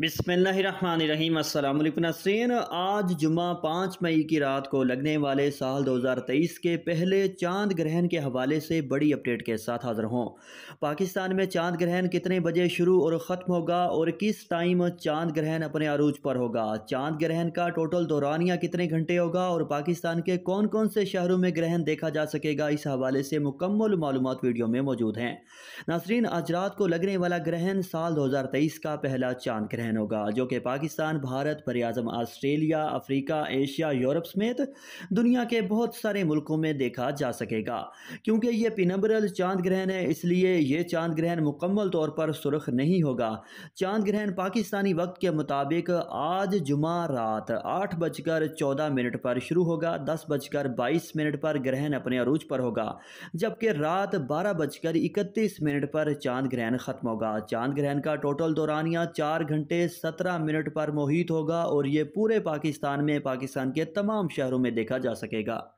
बिसमीम नासरीन आज जुमा पाँच मई की रात को लगने वाले साल 2023 के पहले चांद ग्रहण के हवाले से बड़ी अपडेट के साथ हाज़िर हों पाकिस्तान में चांद ग्रहण कितने बजे शुरू और ख़त्म होगा और किस टाइम चांद ग्रहण अपने अरूज पर होगा चांद ग्रहण का टोटल दौरानिया कितने घंटे होगा और पाकिस्तान के कौन कौन से शहरों में ग्रहण देखा जा सकेगा इस हवाले से मुकम्मल मालूम वीडियो में मौजूद हैं नासरीन आज रात को लगने वाला ग्रहण साल दो का पहला चांद ग्रहण रहन होगा जो कि पाकिस्तान भारत बरियाजम आस्ट्रेलिया अफ्रीका एशिया यूरोप समेत दुनिया के बहुत सारे मुल्कों में देखा जा सकेगा क्योंकि ये पिनम्बरल चांद ग्रहण है इसलिए ये चांद ग्रहण मुकम्मल तौर पर सुरख नहीं होगा चांद ग्रहण पाकिस्तानी वक्त के मुताबिक आज जुमा रात आठ बजकर चौदह मिनट पर शुरू होगा दस बजकर बाईस मिनट पर ग्रहण अपने अरूज पर होगा जबकि रात बारह बजकर इकतीस मिनट पर चांद ग्रहण ख़त्म होगा चांद ग्रहण का टोटल दौरानिया चार घंटे घंटे सत्रह मिनट पर मोहित होगा और ये पूरे पाकिस्तान में पाकिस्तान के तमाम शहरों में देखा जा सकेगा